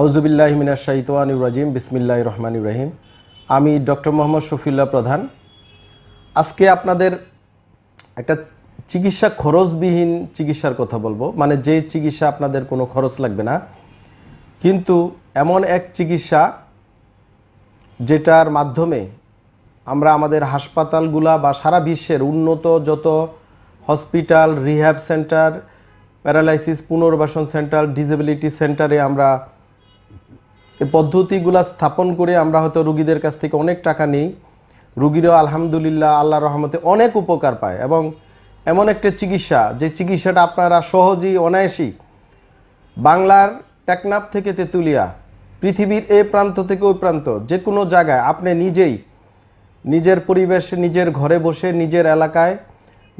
আউজুবিল্লাহ মিনা শাহিতানুর রাজিম বিসমিল্লাহ রহমান ইব্রাহিম আমি ডক্টর মোহাম্মদ শফিল্লা প্রধান আজকে আপনাদের একটা চিকিৎসা খরচবিহীন চিকিৎসার কথা বলবো মানে যে চিকিৎসা আপনাদের কোনো খরচ লাগবে না কিন্তু এমন এক চিকিৎসা যেটার মাধ্যমে আমরা আমাদের হাসপাতালগুলা বা সারা বিশ্বের উন্নত যত হসপিটাল রিহ্যাব সেন্টার প্যারালাইসিস পুনর্বাসন সেন্টার ডিজেবিলিটি সেন্টারে আমরা এই পদ্ধতিগুলো স্থাপন করে আমরা হয়তো রুগীদের কাছ থেকে অনেক টাকা নিই রুগীরাও আলহামদুলিল্লাহ আল্লাহ রহমতে অনেক উপকার পায় এবং এমন একটা চিকিৎসা যে চিকিৎসাটা আপনারা সহজেই অনায়াসেই বাংলার টেকনাপ থেকে তেঁতুলিয়া পৃথিবীর এ প্রান্ত থেকে ওই প্রান্ত যে কোনো জায়গায় আপনি নিজেই নিজের পরিবেশে নিজের ঘরে বসে নিজের এলাকায়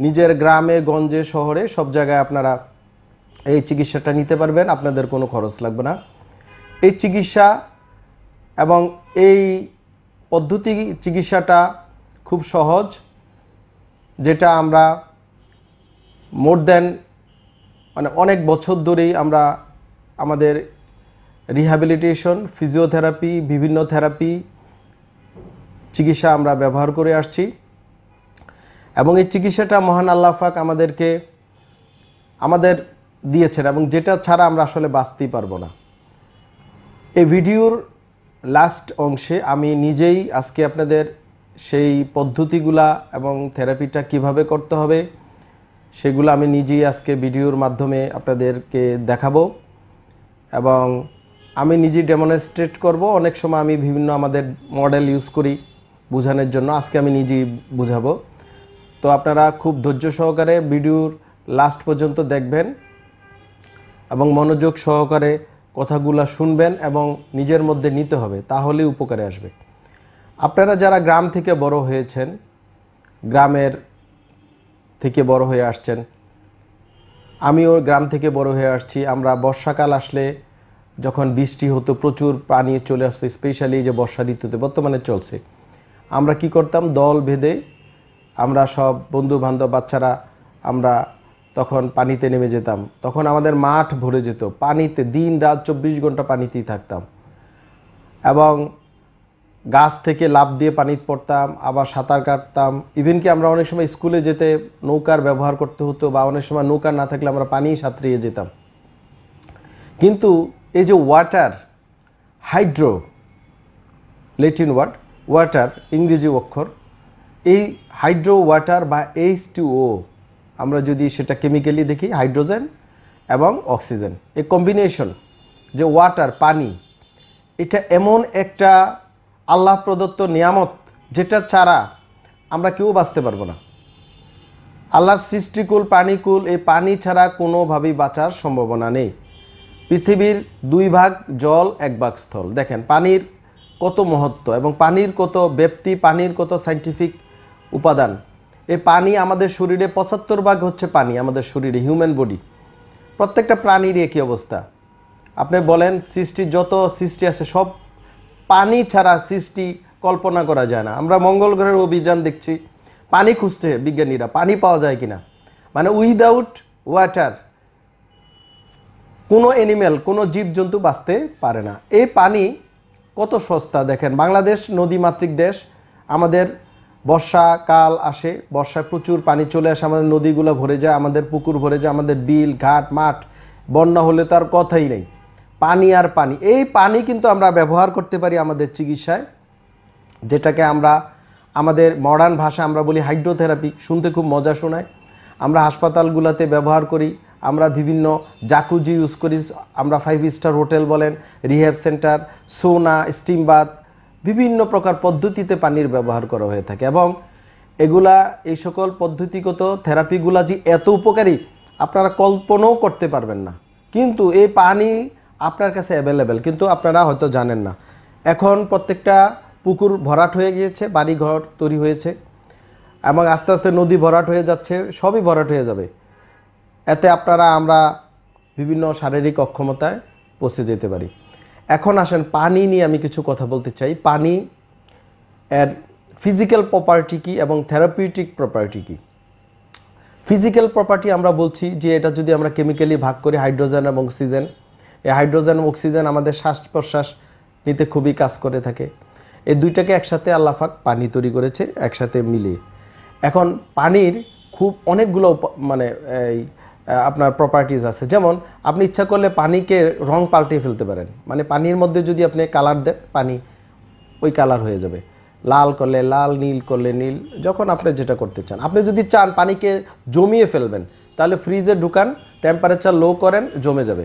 নিজের গ্রামে গঞ্জে শহরে সব জায়গায় আপনারা এই চিকিৎসাটা নিতে পারবেন আপনাদের কোনো খরচ লাগবে না এই চিকিৎসা এবং এই পদ্ধতি চিকিৎসাটা খুব সহজ যেটা আমরা মোর দেন মানে অনেক বছর ধরেই আমরা আমাদের রিহ্যাবিলিটেশন ফিজিওথেরাপি বিভিন্ন থেরাপি চিকিৎসা আমরা ব্যবহার করে আসছি এবং এই চিকিৎসাটা মহান আল্লাহাক আমাদেরকে আমাদের দিয়েছেন এবং যেটা ছাড়া আমরা আসলে বাঁচতেই পারবো না এই ভিডিওর লাস্ট অংশে আমি নিজেই আজকে আপনাদের সেই পদ্ধতিগুলা এবং থেরাপিটা কিভাবে করতে হবে সেগুলো আমি নিজেই আজকে ভিডিওর মাধ্যমে আপনাদেরকে দেখাবো এবং আমি নিজে ডেমনস্ট্রেট করব অনেক সময় আমি বিভিন্ন আমাদের মডেল ইউজ করি বোঝানোর জন্য আজকে আমি নিজেই বুঝাবো তো আপনারা খুব ধৈর্য সহকারে ভিডিওর লাস্ট পর্যন্ত দেখবেন এবং মনোযোগ সহকারে কথাগুলা শুনবেন এবং নিজের মধ্যে নিতে হবে তাহলে উপকারে আসবে আপনারা যারা গ্রাম থেকে বড় হয়েছেন গ্রামের থেকে বড় হয়ে আসছেন আমিও গ্রাম থেকে বড় হয়ে আসছি আমরা বর্ষাকাল আসলে যখন বৃষ্টি হতো প্রচুর পানি চলে আসতো স্পেশালি যে বর্ষা ঋতুতে বর্তমানে চলছে আমরা কি করতাম দল ভেদে আমরা সব বন্ধু বান্ধব বাচ্চারা আমরা তখন পানিতে নেমে যেতাম তখন আমাদের মাঠ ভরে যেত পানিতে দিন রাত চব্বিশ ঘন্টা পানিতেই থাকতাম এবং গাছ থেকে লাভ দিয়ে পানিতে পড়তাম আবার সাঁতার কাটতাম ইভেন কি আমরা অনেক সময় স্কুলে যেতে নৌকার ব্যবহার করতে হতো বা অনেক সময় নৌকা না থাকলে আমরা পানি সাঁতরিয়ে যেতাম কিন্তু এই যে water hydro Latin word water ইংরেজি অক্ষর এই হাইড্রো ওয়াটার বা এইচ টু ও আমরা যদি সেটা কেমিক্যালি দেখি হাইড্রোজেন এবং অক্সিজেন এই কম্বিনেশন যে ওয়াটার পানি এটা এমন একটা আল্লাহ প্রদত্ত নিয়ামত যেটা ছাড়া আমরা কেউ বাঁচতে পারবো না আল্লাহর সৃষ্টিকুল প্রাণীকুল এই পানি ছাড়া কোনোভাবেই বাঁচার সম্ভাবনা নেই পৃথিবীর দুই ভাগ জল এক ভাগ স্থল দেখেন পানির কত মহত্ব এবং পানির কত ব্যক্তি পানির কত সাইন্টিফিক উপাদান এই পানি আমাদের শরীরে পঁচাত্তর ভাগ হচ্ছে পানি আমাদের শরীরে হিউম্যান বডি প্রত্যেকটা প্রাণীর একই অবস্থা আপনি বলেন সৃষ্টির যত সৃষ্টি আছে সব পানি ছাড়া সৃষ্টি কল্পনা করা যায় না আমরা মঙ্গল গ্রহের অভিযান দেখছি পানি খুঁজছে বিজ্ঞানীরা পানি পাওয়া যায় কিনা মানে উইদাউট ওয়াটার কোনো অ্যানিম্যাল কোনো জীবজন্তু বাঁচতে পারে না এই পানি কত সস্তা দেখেন বাংলাদেশ নদীমাতৃক দেশ আমাদের বর্ষাকাল আসে বর্ষায় প্রচুর পানি চলে আসে আমাদের নদীগুলো ভরে যায় আমাদের পুকুর ভরে যায় আমাদের বিল ঘাট মাঠ বন্যা হলে তার কথাই নেই পানি আর পানি এই পানি কিন্তু আমরা ব্যবহার করতে পারি আমাদের চিকিৎসায় যেটাকে আমরা আমাদের মডার্ন ভাষা আমরা বলি হাইড্রোথেরাপি শুনতে খুব মজা শোনায় আমরা হাসপাতালগুলোতে ব্যবহার করি আমরা বিভিন্ন জাকুজি ইউজ করি আমরা ফাইভ স্টার হোটেল বলেন rehab centre sauna steam bath বিভিন্ন প্রকার পদ্ধতিতে পানির ব্যবহার করা হয়ে থাকে এবং এগুলা এই সকল পদ্ধতিগত থেরাপিগুলা যে এত উপকারী আপনারা কল্পনাও করতে পারবেন না কিন্তু এই পানি আপনার কাছে অ্যাভেলেবেল কিন্তু আপনারা হয়তো জানেন না এখন প্রত্যেকটা পুকুর ভরাট হয়ে গিয়েছে বাড়িঘর তৈরি হয়েছে এবং আস্তে আস্তে নদী ভরাট হয়ে যাচ্ছে সবই ভরাট হয়ে যাবে এতে আপনারা আমরা বিভিন্ন শারীরিক অক্ষমতায় পৌঁছে যেতে পারি এখন আসেন পানি নিয়ে আমি কিছু কথা বলতে চাই পানি এর ফিজিক্যাল প্রপার্টি কী এবং থেরাপিউটিক প্রপার্টি কী ফিজিক্যাল প্রপার্টি আমরা বলছি যে এটা যদি আমরা কেমিক্যালি ভাগ করি হাইড্রোজেন এবং অক্সিজেন এই হাইড্রোজেন এবং অক্সিজেন আমাদের শ্বাস প্রশ্বাস নিতে খুবই কাজ করে থাকে এই দুইটাকে একসাথে আল্লাফাক পানি তৈরি করেছে একসাথে মিলিয়ে এখন পানির খুব অনেকগুলো মানে এই আপনার প্রপার্টিজ আছে যেমন আপনি ইচ্ছা করলে পানিকে রং পাল্টে ফেলতে পারেন মানে পানির মধ্যে যদি আপনি কালার দেন পানি ওই কালার হয়ে যাবে লাল করলে লাল নীল করলে নীল যখন আপনি যেটা করতে চান আপনি যদি চান পানিকে জমিয়ে ফেলবেন তাহলে ফ্রিজে ঢুকান টেম্পারেচার লো করেন জমে যাবে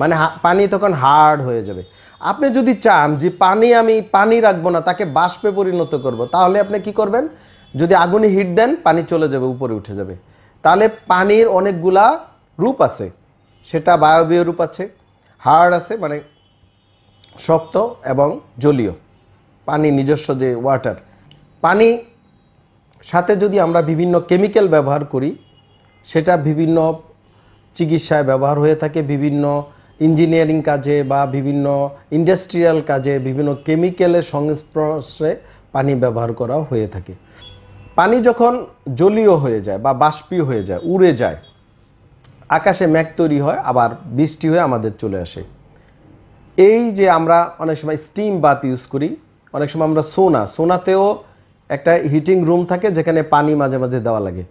মানে পানি তখন হার্ড হয়ে যাবে আপনি যদি চান যে পানি আমি পানি রাখবো না তাকে বাষ্পে পরিণত করব তাহলে আপনি কি করবেন যদি আগুনে হিট দেন পানি চলে যাবে উপরে উঠে যাবে তাহলে পানির অনেকগুলা রূপ আছে সেটা বায়বীয় রূপ আছে হার্ড আছে মানে শক্ত এবং জলীয় পানি নিজস্ব যে ওয়াটার পানি সাথে যদি আমরা বিভিন্ন কেমিক্যাল ব্যবহার করি সেটা বিভিন্ন চিকিৎসায় ব্যবহার হয়ে থাকে বিভিন্ন ইঞ্জিনিয়ারিং কাজে বা বিভিন্ন ইন্ডাস্ট্রিয়াল কাজে বিভিন্ন কেমিক্যালের সংস্পর্শে পানি ব্যবহার করা হয়ে থাকে পানি যখন জলীয় হয়ে যায় বা বাষ্পীয় হয়ে যায় উড়ে যায় আকাশে মেঘ তৈরি হয় আবার বৃষ্টি হয়ে আমাদের চলে আসে এই যে আমরা অনেক সময় স্টিম বাত ইউজ করি অনেক সময় আমরা সোনা সোনাতেও একটা হিটিং রুম থাকে যেখানে পানি মাঝে মাঝে দেওয়া লাগে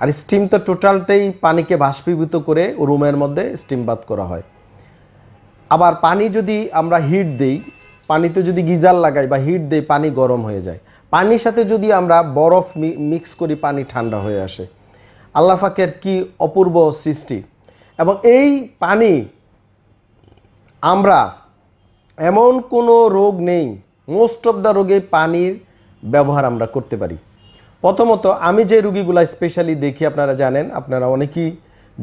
আর স্টিম তো টোটালটাই পানিকে বাষ্পীভূত করে রুমের মধ্যে স্টিম বাত করা হয় আবার পানি যদি আমরা হিট দেই পানিতে যদি গিজার লাগাই বা হিট দেই পানি গরম হয়ে যায় পানির সাথে যদি আমরা বরফ মিক্স করি পানি ঠান্ডা হয়ে আসে আল্লাহ ফাকের কি অপূর্ব সৃষ্টি এবং এই পানি আমরা এমন কোনো রোগ নেই মোস্ট অফ দ্য রোগে পানির ব্যবহার আমরা করতে পারি প্রথমত আমি যে রুগীগুলা স্পেশালি দেখি আপনারা জানেন আপনারা অনেকেই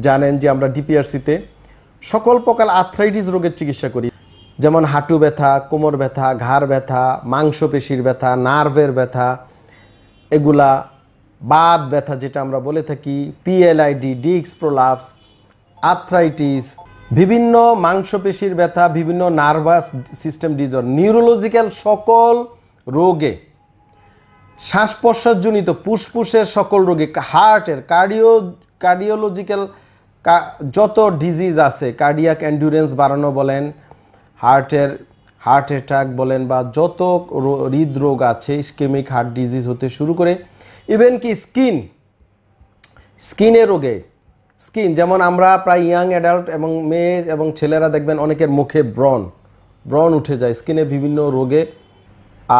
জানেন যে আমরা ডিপিআরসিতে সকল প্রকার আর্থ্রাইটিস রোগের চিকিৎসা করি যেমন হাঁটু ব্যথা কোমর ব্যথা ঘাড় ব্যথা মাংসপেশির ব্যথা নার্ভের ব্যথা এগুলা বাদ ব্যথা যেটা আমরা বলে থাকি পিএলআইডি ডিক্স প্রোলাপস আর্থ্রাইটিস বিভিন্ন মাংসপেশির ব্যথা বিভিন্ন নার্ভাস সিস্টেম ডিজর নিউরোলজিক্যাল সকল রোগে শ্বাস প্রশ্বাসজনিত ফুসফুসের সকল রোগে হার্টের কার্ডিও কার্ডিওলজিক্যাল যত ডিজিজ আছে কার্ডিয়াক অ্যান্ডুরেন্স বাড়ানো বলেন হার্টের হার্ট অ্যাটাক বলেন বা যত হৃদরোগ আছে স্কেমিক হার্ট ডিজিজ হতে শুরু করে ইভেন কি স্কিন স্কিনের রোগে স্কিন যেমন আমরা প্রায় ইয়াং অ্যাডাল্ট এবং মেয়ে এবং ছেলেরা দেখবেন অনেকের মুখে ব্রণ ব্রণ উঠে যায় স্কিনে বিভিন্ন রোগে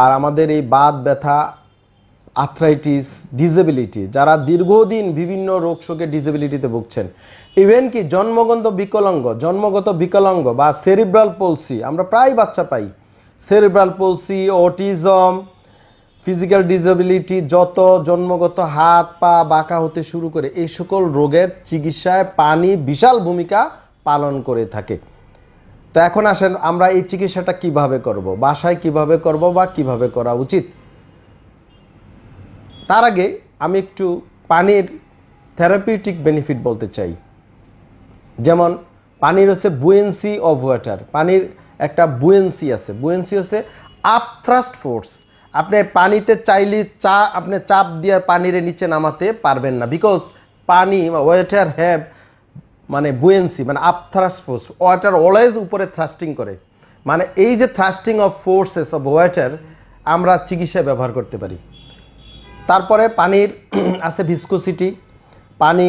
আর আমাদের এই বাত ব্যথা আর্থ্রাইটিস ডিজেবিলিটি যারা দীর্ঘদিন বিভিন্ন রোগ শোকে ডিজেবিলিটিতে ভুগছেন ইভেন কি জন্মগত বিকলাঙ্গ জন্মগত বিকলাঙ্গ বা সেরিব্রাল পলসি আমরা প্রায় বাচ্চা পাই cerebral palsy autism physical disability যত জন্মগত হাত পা বাঁকা হতে শুরু করে এই সকল রোগের চিকিৎসায় পানি বিশাল ভূমিকা পালন করে থাকে তো এখন আসেন আমরা এই চিকিৎসাটা কিভাবে করব বাসায় কিভাবে করব বা কিভাবে করা উচিত তার আগে আমি একটু পানির থেরাপিউটিক বেনিফিট বলতে চাই যেমন পানির হচ্ছে বুয়েন্সি অফ ওয়াটার পানির একটা বুয়েন্সি আছে বুয়েন্সি হচ্ছে আপথ্রাস্ট ফোর্স আপনি পানিতে চাইলে চা আপনি চাপ দিয়ে পানির নিচে নামাতে পারবেন না বিকজ পানি ওয়াটার হ্যাভ মানে বুয়েন্সি মানে আপথ্রাস্ট ফোর্স ওয়াটার অলওয়েজ উপরে থ্রাস্টিং করে মানে এই যে thrusting of forces of water আমরা চিকিৎসায় ব্যবহার করতে পারি তারপরে পানির আছে ভিস্কোসিটি পানি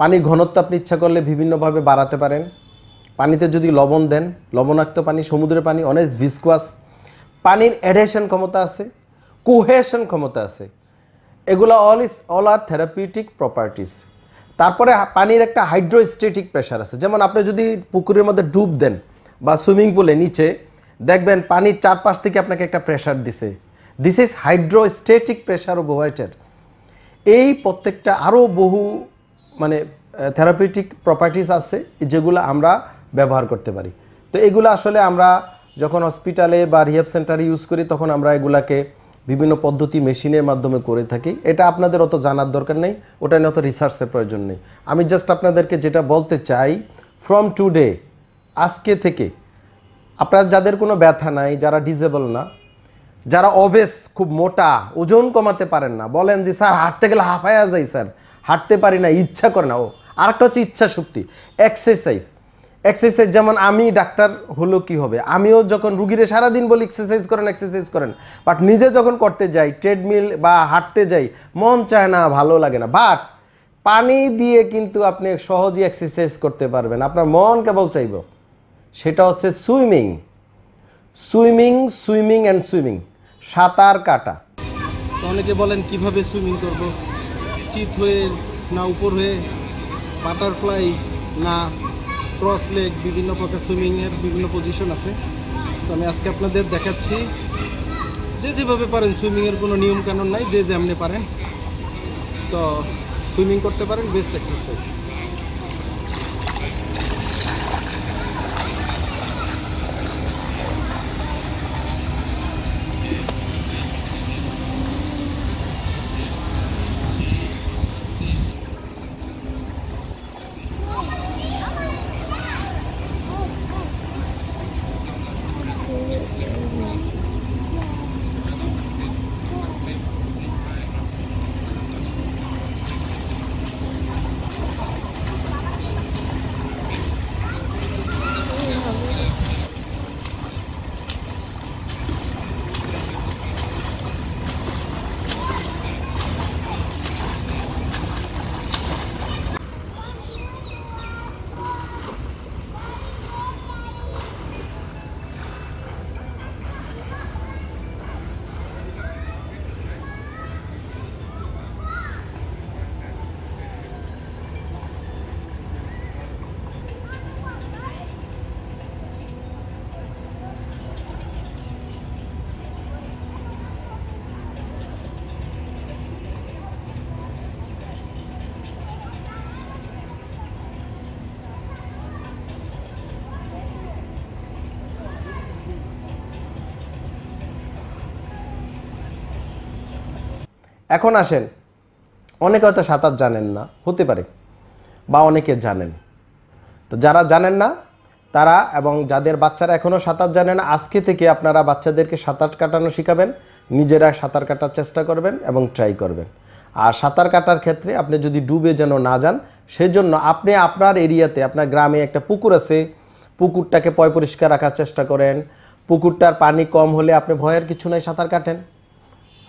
পানি ঘনত্ব আপনি ইচ্ছা করলে বিভিন্নভাবে বাড়াতে পারেন পানিতে যদি লবণ দেন লবণাক্ত পানি সমুদ্রের পানি অনেক ভিসকোয়াস পানির অ্যাডেশন ক্ষমতা আছে কোহেশন ক্ষমতা আছে এগুলো অল ইস অল আর থেরাপিউটিক প্রপার্টিস তারপরে পানির একটা হাইড্রোস্টেটিক প্রেশার আছে যেমন আপনি যদি পুকুরের মধ্যে ডুব দেন বা সুইমিং পুলে নিচে দেখবেন পানির চারপাশ থেকে আপনাকে একটা প্রেশার দিছে দিস ইজ হাইড্রোস্টেটিক প্রেশার ওভাইটের এই প্রত্যেকটা আরও বহু মানে থেরাপিউটিক প্রপার্টিস আছে যেগুলো আমরা ব্যবহার করতে পারি তো এগুলো আসলে আমরা যখন হসপিটালে বা রিহ্যাব সেন্টারে ইউজ করি তখন আমরা এগুলাকে বিভিন্ন পদ্ধতি মেশিনের মাধ্যমে করে থাকি এটা আপনাদের অত জানার দরকার নেই ওটা নিয়ে অত রিসার্চের প্রয়োজন নেই আমি জাস্ট আপনাদেরকে যেটা বলতে চাই ফ্রম টুডে আজকে থেকে আপনার যাদের কোনো ব্যথা নাই যারা ডিজেবল না যারা অভেস খুব মোটা ওজন কমাতে পারেন না বলেন যে স্যার হাঁটতে গেলে হাফায়া যাই স্যার হাঁটতে পারি না ইচ্ছা করে না ও আরেকটা হচ্ছে ইচ্ছা শক্তি এক্সারসাইজ এক্সারসাইজ যেমন আমি ডাক্তার হলো কি হবে আমিও যখন রুগীরা সারাদিন বলি এক্সারসাইজ করেন এক্সারসাইজ করেন বাট নিজে যখন করতে যাই ট্রেডমিল বা হাঁটতে যাই মন চায় না ভালো লাগে না বাট পানি দিয়ে কিন্তু আপনি সহজেই এক্সারসাইজ করতে পারবেন আপনার মন কেবল চাইব সেটা হচ্ছে swimming swimming swimming and swimming সাঁতার কাটা অনেকে বলেন কিভাবে সুইমিং করব চিত হয়ে না উপর হয়ে বাটারফ্লাই না ক্রস লেগ বিভিন্ন প্রকার সুইমিংয়ের বিভিন্ন পজিশন আছে তো আমি আজকে আপনাদের দেখাচ্ছি যে যেভাবে পারেন সুইমিংয়ের কোনো নিয়মকানুন নাই যে যেমনি পারেন তো সুইমিং করতে পারেন বেস্ট এক্সারসাইজ এখন আসেন অনেকে হয়তো সাঁতার জানেন না হতে পারে বা অনেকে জানেন তো যারা জানেন না তারা এবং যাদের বাচ্চারা এখনও সাঁতার জানে না আজকে থেকে আপনারা বাচ্চাদেরকে সাঁতার কাটানো শেখাবেন নিজেরা সাঁতার কাটার চেষ্টা করবেন এবং ট্রাই করবেন আর সাঁতার কাটার ক্ষেত্রে আপনি যদি ডুবে যেন না যান সেজন্য আপনি আপনার এরিয়াতে আপনার গ্রামে একটা পুকুর আছে পুকুরটাকে পয় পরিষ্কার রাখার চেষ্টা করেন পুকুরটার পানি কম হলে আপনি ভয়ের কিছু নাই সাঁতার কাটেন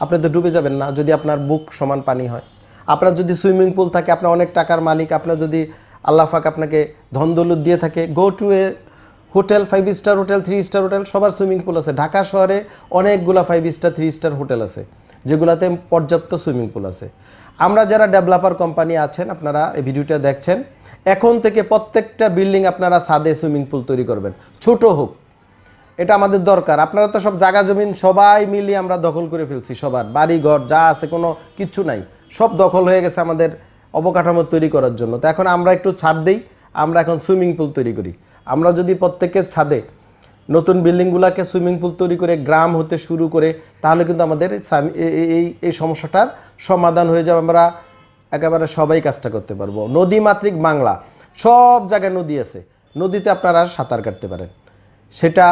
আপনি তো ডুবে যাবেন না যদি আপনার বুক সমান পানি হয় আপনার যদি সুইমিং পুল থাকে আপনার অনেক টাকার মালিক আপনার যদি আল্লাহ ফাঁক আপনাকে ধন দৌলত দিয়ে থাকে go to a hotel five star hotel three star hotel সবার সুইমিং পুল আছে ঢাকা শহরে অনেকগুলো five star three star hotel আছে যেগুলোতে পর্যাপ্ত সুইমিং পুল আছে আমরা যারা ডেভেলপার কোম্পানি আছেন আপনারা এই ভিডিওটা দেখছেন এখন থেকে প্রত্যেকটা বিল্ডিং আপনারা সাদে সুইমিং পুল তৈরি করবেন ছোট হোক এটা আমাদের দরকার আপনারা তো সব জায়গা জমিন সবাই মিলিয়ে আমরা দখল করে ফেলছি সবার বাড়ি ঘর যা আছে কোনো কিচ্ছু নাই সব দখল হয়ে গেছে আমাদের অবকাঠামো তৈরি করার জন্য তো এখন আমরা একটু ছাদ দিই আমরা এখন সুইমিং পুল তৈরি করি আমরা যদি প্রত্যেকের ছাদে নতুন বিল্ডিংগুলোকে সুইমিং পুল তৈরি করে গ্রাম হতে শুরু করে তাহলে কিন্তু আমাদের এই এই সমস্যাটার সমাধান হয়ে যাবে আমরা একেবারে সবাই কাজটা করতে পারবো নদীমাতৃক বাংলা সব জায়গায় নদী আছে নদীতে আপনারা সাঁতার কাটতে পারেন সেটা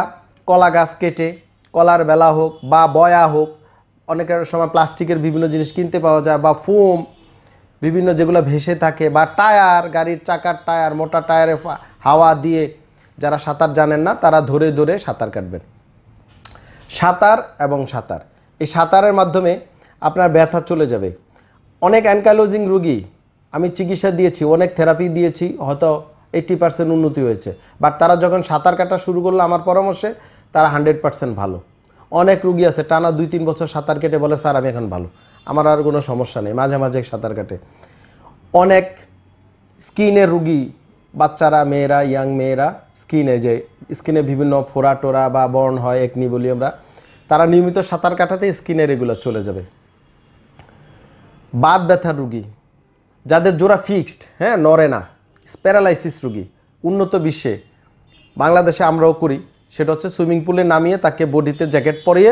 কলা গাছ কেটে কলার বেলা হোক বা বয়া হোক অনেকের সময় প্লাস্টিকের বিভিন্ন জিনিস কিনতে পাওয়া যায় বা ফোম বিভিন্ন যেগুলো ভেসে থাকে বা টায়ার গাড়ির চাকার টায়ার মোটা টায়ারে হাওয়া দিয়ে যারা সাঁতার জানেন না তারা ধরে ধরে সাঁতার কাটবেন সাঁতার এবং সাঁতার এই সাঁতারের মাধ্যমে আপনার ব্যথা চলে যাবে অনেক অ্যানকালোজিং রুগী আমি চিকিৎসা দিয়েছি অনেক থেরাপি দিয়েছি হয়তো এইট্টি পার্সেন্ট উন্নতি হয়েছে বাট তারা যখন সাঁতার কাটা শুরু করলো আমার পরামর্শে তারা হান্ড্রেড পার্সেন্ট ভালো অনেক রুগী আছে টানা দুই তিন বছর সাঁতার কেটে বলে স্যার আমি এখন ভালো আমার আর কোনো সমস্যা নেই মাঝে মাঝে সাঁতার কাটে অনেক স্কিনের রুগী বাচ্চারা মেয়েরা ইয়াং মেয়েরা স্কিনে যে স্কিনে বিভিন্ন ফোড়া টোরা বা বর্ণ হয় একনি বলি আমরা তারা নিয়মিত সাঁতার কাটাতে স্কিনের রেগুলার চলে যাবে বাদ ব্যথার রুগী যাদের জোড়া ফিক্সড হ্যাঁ নড়ে না প্যারালাইসিস রুগী উন্নত বিশ্বে বাংলাদেশে আমরাও করি সেটা হচ্ছে সুইমিং পুলে নামিয়ে তাকে বডিতে জ্যাকেট পরিয়ে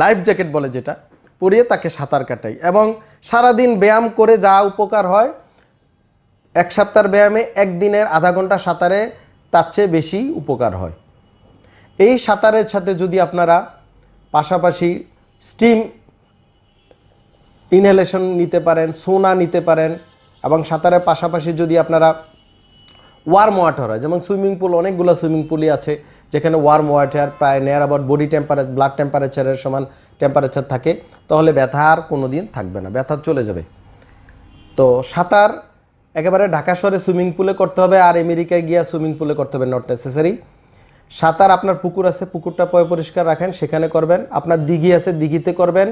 লাইফ জ্যাকেট বলে যেটা পরিয়ে তাকে সাঁতার কাটাই এবং সারাদিন ব্যায়াম করে যা উপকার হয় এক সপ্তাহের ব্যায়ামে একদিনের আধা ঘন্টা সাঁতারে তার চেয়ে বেশি উপকার হয় এই সাঁতারের সাথে যদি আপনারা পাশাপাশি স্টিম ইনহেলেশন নিতে পারেন সোনা নিতে পারেন এবং সাঁতারের পাশাপাশি যদি আপনারা ওয়ার্ম ওয়াটার হয় যেমন সুইমিং পুল অনেকগুলো সুইমিং পুলই আছে যেখানে ওয়ার্ম ওয়াটার প্রায় নেয়ার অ্যাবাউট বডি টেম্পারেচার ব্লাড টেম্পারেচারের সমান টেম্পারেচার থাকে তাহলে ব্যথা আর কোনো দিন থাকবে না ব্যথা চলে যাবে তো সাঁতার একেবারে ঢাকা শহরে সুইমিং পুলে করতে হবে আর আমেরিকায় গিয়া সুইমিং পুলে করতে হবে নট নেসেসারি সাঁতার আপনার পুকুর আছে পুকুরটা পয় পরিষ্কার রাখেন সেখানে করবেন আপনার দিঘি আছে দিঘিতে করবেন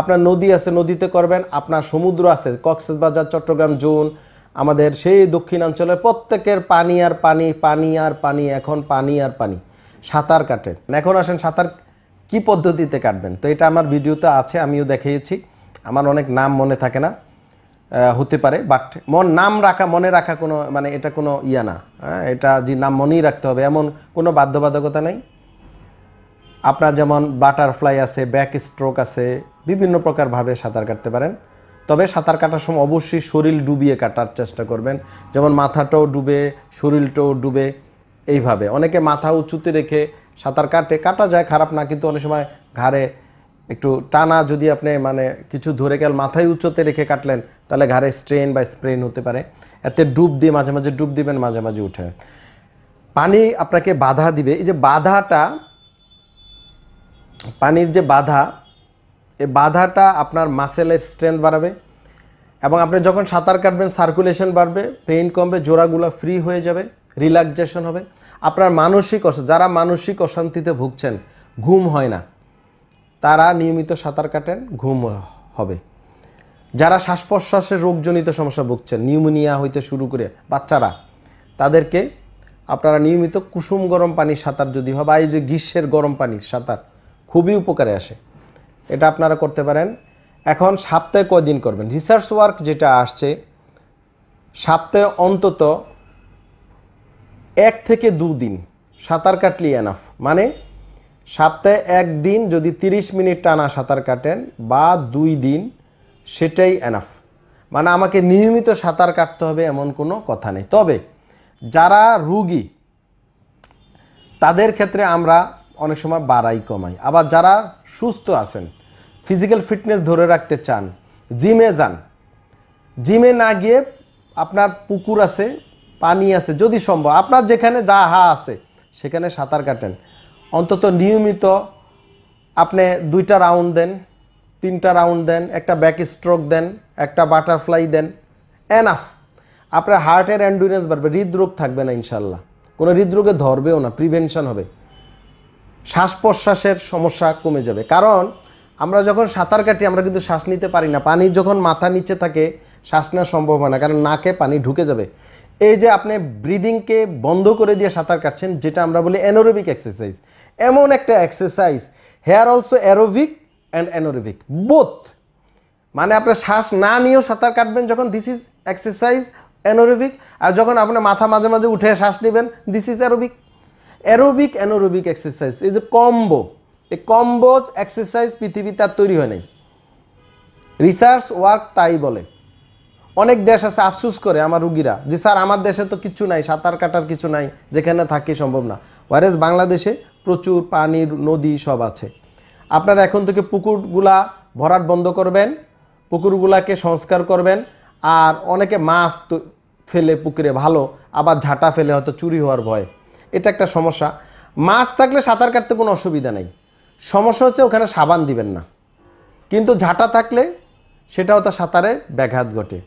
আপনার নদী আছে নদীতে করবেন আপনার সমুদ্র আছে কক্সবাজার চট্টগ্রাম জোন আমাদের সেই দক্ষিণাঞ্চলের প্রত্যেকের পানি আর পানি পানি আর পানি এখন পানি আর পানি সাঁতার কাটেন এখন আসেন সাঁতার কি পদ্ধতিতে কাটবেন তো এটা আমার ভিডিওতে আছে আমিও দেখিয়েছি আমার অনেক নাম মনে থাকে না হতে পারে বাট মন নাম রাখা মনে রাখা কোনো মানে এটা কোনো ইয়া না হ্যাঁ এটা যে নাম মনেই রাখতে হবে এমন কোনো বাধ্যবাধকতা নেই আপনার যেমন বাটারফ্লাই আছে ব্যাক স্ট্রোক আছে বিভিন্ন প্রকারভাবে সাঁতার কাটতে পারেন তবে সাঁতার কাটার সময় অবশ্যই শরীর ডুবিয়ে কাটার চেষ্টা করবেন যেমন মাথাটাও ডুবে শরীরটাও ডুবে এইভাবে অনেকে মাথা উঁচুতে রেখে সাঁতার কাটে কাটা যায় খারাপ না কিন্তু অনেক সময় ঘাড়ে একটু টানা যদি আপনি মানে কিছু ধরে গেল মাথায় উঁচুতে রেখে কাটলেন তাহলে ঘাড়ে স্ট্রেন বা স্প্রেন হতে পারে এতে ডুব দিয়ে মাঝে মাঝে ডুব দিবেন মাঝে মাঝে উঠে পানি আপনাকে বাধা দিবে এই যে বাধাটা পানির যে বাধা এই বাধাটা আপনার মাসেলের স্ট্রেংথ বাড়াবে এবং আপনি যখন সাঁতার কাটবেন সার্কুলেশন বাড়বে পেইন কমবে জোড়াগুলো ফ্রি হয়ে যাবে রিল্যাক্সেশন হবে আপনার মানসিক অশান্তি যারা মানসিক অশান্তিতে ভুগছেন ঘুম হয় না তারা নিয়মিত সাঁতার কাটেন ঘুম হবে যারা শ্বাস প্রশ্বাসের রোগজনিত সমস্যা ভুগছেন নিউমোনিয়া হইতে শুরু করে বাচ্চারা তাদেরকে আপনারা নিয়মিত কুসুম গরম পানির সাঁতার যদি হয় বা এই যে গ্রীষ্মের গরম পানির সাঁতার খুবই উপকারে আসে এটা আপনারা করতে পারেন এখন সপ্তাহে কদিন করবেন রিসার্চ ওয়ার্ক যেটা আসছে সপ্তাহে অন্তত এক থেকে দিন সাঁতার কাটলি এনাফ মানে সপ্তাহে একদিন যদি 30 মিনিট টানা সাঁতার কাটেন বা দুই দিন সেটাই এনাফ মানে আমাকে নিয়মিত সাঁতার কাটতে হবে এমন কোনো কথা নেই তবে যারা রুগী তাদের ক্ষেত্রে আমরা অনেক সময় বাড়াই কমাই আবার যারা সুস্থ আছেন ফিজিক্যাল ফিটনেস ধরে রাখতে চান জিমে যান জিমে না গিয়ে আপনার পুকুর আছে পানি আছে যদি সম্ভব আপনার যেখানে যা হা আছে সেখানে সাঁতার কাটেন অন্তত নিয়মিত আপনি দুইটা রাউন্ড দেন তিনটা রাউন্ড দেন একটা ব্যাক স্ট্রোক দেন একটা বাটারফ্লাই দেন এনাফ আপনার হার্টের অ্যান্ডুরেন্স বাড়বে হৃদরোগ থাকবে না ইনশাল্লাহ কোনো হৃদরোগে ধরবেও না প্রিভেনশন হবে শ্বাস প্রশ্বাসের সমস্যা কমে যাবে কারণ আমরা যখন সাঁতার কাটি আমরা কিন্তু শ্বাস নিতে পারি না পানি যখন মাথা নিচে থাকে শ্বাস নেওয়া সম্ভব হয় না কারণ নাকে পানি ঢুকে যাবে এই যে আপনি ব্রিদিংকে বন্ধ করে দিয়ে সাঁতার কাটছেন যেটা আমরা বলি অ্যানোরোবিক এক্সারসাইজ এমন একটা exercise here also aerobic and anaerobic both মানে আপনি শ্বাস না নিয়েও সাঁতার কাটবেন যখন দিস ইজ এক্সারসাইজ অ্যানোরোভিক আর যখন আপনার মাথা মাঝে মাঝে উঠে শ্বাস নেবেন this is aerobic aerobic anaerobic exercise এই যে কম্বো এই কম্বো এক্সারসাইজ পৃথিবীতে তৈরি হয় নাই রিসার্চ ওয়ার্ক তাই বলে অনেক দেশ আছে আফসুস করে আমার রুগীরা যে স্যার আমার দেশে তো কিছু নাই সাঁতার কাটার কিছু নাই যেখানে থাকি সম্ভব না ওয়ারেস বাংলাদেশে প্রচুর পানির নদী সব আছে আপনারা এখন থেকে পুকুরগুলা ভরাট বন্ধ করবেন পুকুরগুলাকে সংস্কার করবেন আর অনেকে মাছ ফেলে পুকুরে ভালো আবার ঝাঁটা ফেলে হয়তো চুরি হওয়ার ভয় এটা একটা সমস্যা মাছ থাকলে সাঁতার কাটতে কোনো অসুবিধা নেই সমস্যা হচ্ছে ওখানে সাবান দিবেন না কিন্তু ঝাঁটা থাকলে সেটাও তো সাঁতারে ব্যাঘাত ঘটে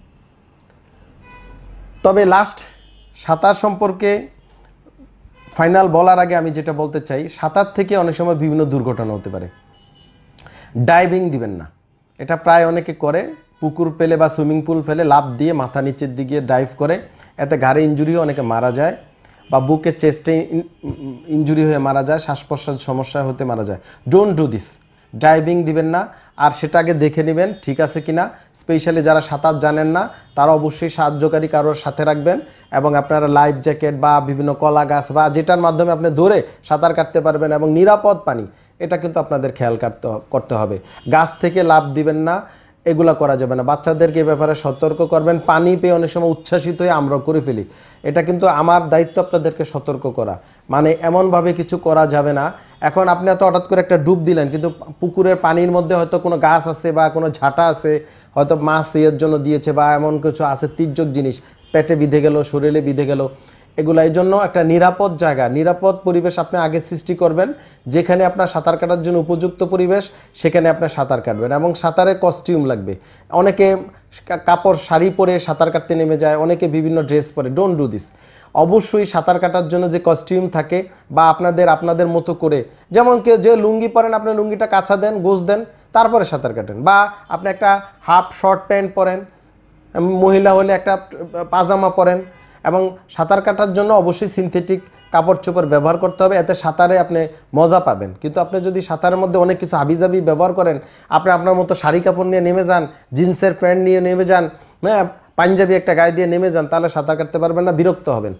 তবে লাস্ট সাঁতার সম্পর্কে ফাইনাল বলার আগে আমি যেটা বলতে চাই সাঁতার থেকে অনেক সময় বিভিন্ন দুর্ঘটনা হতে পারে ডাইভিং দিবেন না এটা প্রায় অনেকে করে পুকুর পেলে বা সুইমিং পুল ফেলে লাভ দিয়ে মাথা নিচের দিকে ডাইভ করে এতে ঘাড়ে ইঞ্জুরি অনেকে মারা যায় বা বুকে চেস্টে ইঞ্জুরি হয়ে মারা যায় শ্বাস প্রশ্বাস সমস্যা হতে মারা যায় ডোন্ট ডু দিস ড্রাইভিং দিবেন না আর সেটাকে দেখে নেবেন ঠিক আছে কিনা স্পেশালি যারা সাঁতার জানেন না তারা অবশ্যই সাহায্যকারী কারোর সাথে রাখবেন এবং আপনারা লাইফ জ্যাকেট বা বিভিন্ন কলা গাছ বা যেটার মাধ্যমে আপনি ধরে সাঁতার কাটতে পারবেন এবং নিরাপদ পানি এটা কিন্তু আপনাদের খেয়াল কাটতে করতে হবে গাছ থেকে লাভ দিবেন না এগুলা করা যাবে না বাচ্চাদেরকে ব্যাপারে সতর্ক করবেন পানি পেয়ে অনেক সময় উচ্ছ্বাসিত হয়ে আমরা করে ফেলি এটা কিন্তু আমার দায়িত্ব আপনাদেরকে সতর্ক করা মানে এমনভাবে কিছু করা যাবে না এখন আপনি হয়তো হঠাৎ করে একটা ডুব দিলেন কিন্তু পুকুরের পানির মধ্যে হয়তো কোনো গাছ আছে বা কোনো ঝাঁটা আছে হয়তো মাছ ইয়ের জন্য দিয়েছে বা এমন কিছু আছে তির্যক জিনিস পেটে বিঁধে গেল শরীরে বিঁধে গেল এগুলো এই জন্য একটা নিরাপদ জায়গা নিরাপদ পরিবেশ আপনি আগে সৃষ্টি করবেন যেখানে আপনার সাঁতার কাটার জন্য উপযুক্ত পরিবেশ সেখানে আপনার সাঁতার কাটবেন এবং সাঁতারে কস্টিউম লাগবে অনেকে কাপড় শাড়ি পরে সাঁতার কাটতে নেমে যায় অনেকে বিভিন্ন ড্রেস পরে ডোন্ট ডু দিস অবশ্যই সাঁতার কাটার জন্য যে কস্টিউম থাকে বা আপনাদের আপনাদের মতো করে যেমন কেউ যে লুঙ্গি পরেন আপনি লুঙ্গিটা কাছা দেন গোছ দেন তারপরে সাঁতার কাটেন বা আপনি একটা হাফ শর্ট প্যান্ট পরেন মহিলা হলে একটা পাজামা পরেন এবং সাঁতার কাটার জন্য অবশ্যই সিনথেটিক কাপড় চোপড় ব্যবহার করতে হবে এতে সাঁতারে আপনি মজা পাবেন কিন্তু আপনি যদি সাঁতারের মধ্যে অনেক কিছু হাবিজাবি ব্যবহার করেন আপনি আপনার মতো শাড়ি কাপড় নিয়ে নেমে যান জিন্সের প্যান্ট নিয়ে নেমে যান হ্যাঁ পাঞ্জাবি একটা গায়ে দিয়ে নেমে যান তাহলে সাঁতার কাটতে পারবেন না বিরক্ত হবেন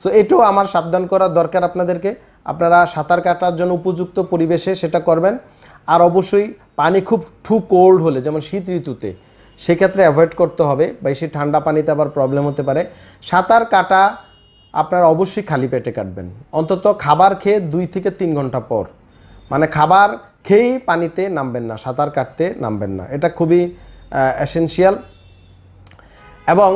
সো এটাও আমার সাবধান করার দরকার আপনাদেরকে আপনারা সাঁতার কাটার জন্য উপযুক্ত পরিবেশে সেটা করবেন আর অবশ্যই পানি খুব ঠু কোল্ড হলে যেমন শীত ঋতুতে সেক্ষেত্রে অ্যাভয়েড করতে হবে বেশি ঠান্ডা পানিতে আবার প্রবলেম হতে পারে সাঁতার কাটা আপনারা অবশ্যই খালি পেটে কাটবেন অন্তত খাবার খেয়ে দুই থেকে তিন ঘন্টা পর মানে খাবার খেয়েই পানিতে নামবেন না সাঁতার কাটতে নামবেন না এটা খুবই অ্যাসেন্সিয়াল এবং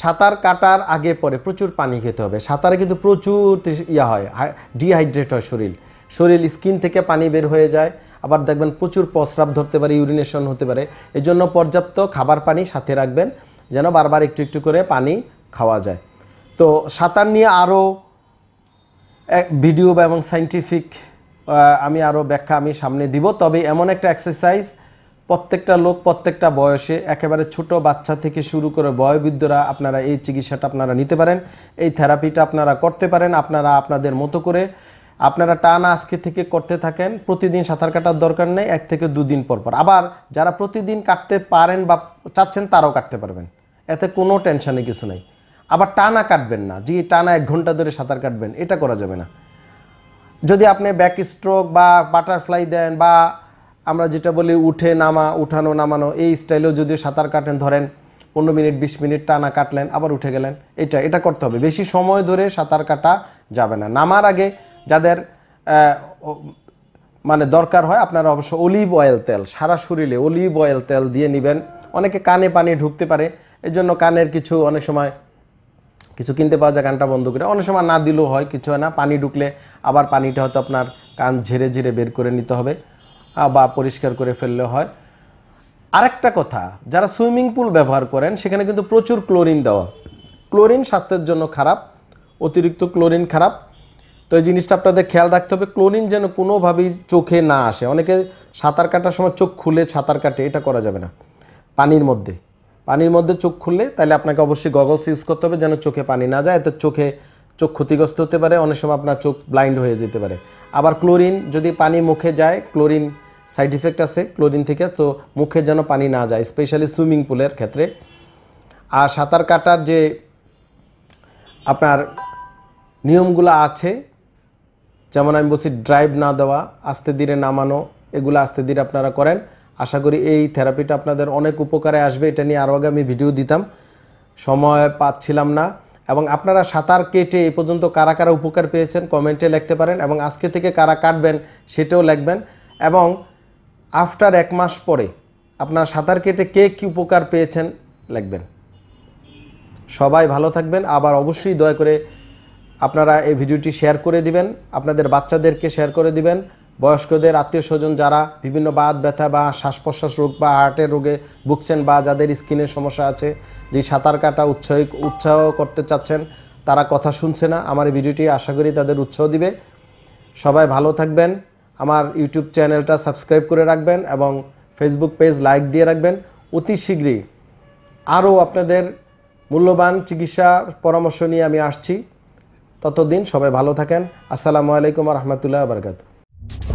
সাঁতার কাটার আগে পরে প্রচুর পানি খেতে হবে সাঁতারে কিন্তু প্রচুর ইয়া হয় ডিহাইড্রেট হয় শরীর শরীর স্কিন থেকে পানি বের হয়ে যায় আবার দেখবেন প্রচুর প্রস্রাব ধরতে পারে ইউরিনেশন হতে পারে এজন্য পর্যাপ্ত খাবার পানি সাথে রাখবেন যেন বারবার একটু একটু করে পানি খাওয়া যায় তো সাঁতার নিয়ে আরও ভিডিও বা এবং সাইন্টিফিক আমি আরও ব্যাখ্যা আমি সামনে দিব তবে এমন একটা এক্সারসাইজ প্রত্যেকটা লোক প্রত্যেকটা বয়সে একেবারে ছোট বাচ্চা থেকে শুরু করে বয়বৃদ্ধরা আপনারা এই চিকিৎসাটা আপনারা নিতে পারেন এই থেরাপিটা আপনারা করতে পারেন আপনারা আপনাদের মতো করে আপনারা টানা আজকে থেকে করতে থাকেন প্রতিদিন সাঁতার কাটার দরকার নেই এক থেকে দুদিন পর পর আবার যারা প্রতিদিন কাটতে পারেন বা চাচ্ছেন তারাও কাটতে পারবেন এতে কোনো টেনশানে কিছু নেই আবার টানা কাটবেন না যে টানা এক ঘন্টা ধরে সাঁতার কাটবেন এটা করা যাবে না যদি আপনি ব্যাক স্ট্রোক বা বাটারফ্লাই দেন বা আমরা যেটা বলি উঠে নামা উঠানো নামানো এই স্টাইলেও যদি সাঁতার কাটেন ধরেন পনেরো মিনিট বিশ মিনিট টানা কাটলেন আবার উঠে গেলেন এটা এটা করতে হবে বেশি সময় ধরে সাঁতার কাটা যাবে না নামার আগে যাদের মানে দরকার হয় আপনারা অবশ্য অলিভ অয়েল তেল সারা শরীরে অলিভ অয়েল তেল দিয়ে নেবেন অনেকে কানে পানি ঢুকতে পারে এই জন্য কানের কিছু অনেক সময় কিছু কিনতে পাওয়া যায় কানটা বন্ধ করে অনেক সময় না দিলেও হয় কিছু হয় না পানি ঢুকলে আবার পানিটা হয়তো আপনার কান ঝেড়ে ঝেড়ে বের করে নিতে হবে বা পরিষ্কার করে ফেললে হয় আরেকটা কথা যারা সুইমিং পুল ব্যবহার করেন সেখানে কিন্তু প্রচুর ক্লোরিন দেওয়া ক্লোরিন স্বাস্থ্যের জন্য খারাপ অতিরিক্ত ক্লোরিন খারাপ তো এই জিনিসটা আপনাদের খেয়াল রাখতে হবে ক্লোরিন যেন কোনোভাবেই চোখে না আসে অনেকে সাঁতার কাটার সময় চোখ খুলে সাঁতার কাটে এটা করা যাবে না পানির মধ্যে পানির মধ্যে চোখ খুললে তাহলে আপনাকে অবশ্যই গগলস ইউজ করতে হবে যেন চোখে পানি না যায় এতে চোখে চোখ ক্ষতিগ্রস্ত হতে পারে অনেক সময় আপনার চোখ ব্লাইন্ড হয়ে যেতে পারে আবার ক্লোরিন যদি পানি মুখে যায় ক্লোরিন সাইড ইফেক্ট আছে ক্লোরিন থেকে তো মুখে যেন পানি না যায় স্পেশালি সুইমিং পুলের ক্ষেত্রে আর সাঁতার কাটার যে আপনার নিয়মগুলো আছে যেমন আমি বলছি ড্রাইভ না দেওয়া আস্তে ধীরে নামানো এগুলো আস্তে ধীরে আপনারা করেন আশা করি এই থেরাপিটা আপনাদের অনেক উপকারে আসবে এটা নিয়ে আরও আগে আমি ভিডিও দিতাম সময় পাচ্ছিলাম না এবং আপনারা সাঁতার কেটে এ পর্যন্ত কারা কারা উপকার পেয়েছেন কমেন্টে লিখতে পারেন এবং আজকে থেকে কারা কাটবেন সেটাও লিখবেন এবং আফটার এক মাস পরে আপনার সাঁতার কেটে কে কী উপকার পেয়েছেন লিখবেন সবাই ভালো থাকবেন আবার অবশ্যই দয়া করে আপনারা এই ভিডিওটি শেয়ার করে দিবেন আপনাদের বাচ্চাদেরকে শেয়ার করে দিবেন বয়স্কদের আত্মীয় স্বজন যারা বিভিন্ন বাত ব্যথা বা শ্বাস প্রশ্বাস রোগ বা হার্টের রোগে ভুগছেন বা যাদের স্কিনের সমস্যা আছে যে সাঁতার কাটা উৎসাহ উৎসাহ করতে চাচ্ছেন তারা কথা শুনছে না আমার ভিডিওটি আশা করি তাদের উৎসাহ দিবে সবাই ভালো থাকবেন আমার ইউটিউব চ্যানেলটা সাবস্ক্রাইব করে রাখবেন এবং ফেসবুক পেজ লাইক দিয়ে রাখবেন অতি শীঘ্রই আরও আপনাদের মূল্যবান চিকিৎসা পরামর্শ নিয়ে আমি আসছি ততদিন সবাই ভালো থাকেন আসসালামু আলাইকুম রহমতুল্লাহ বারকাতু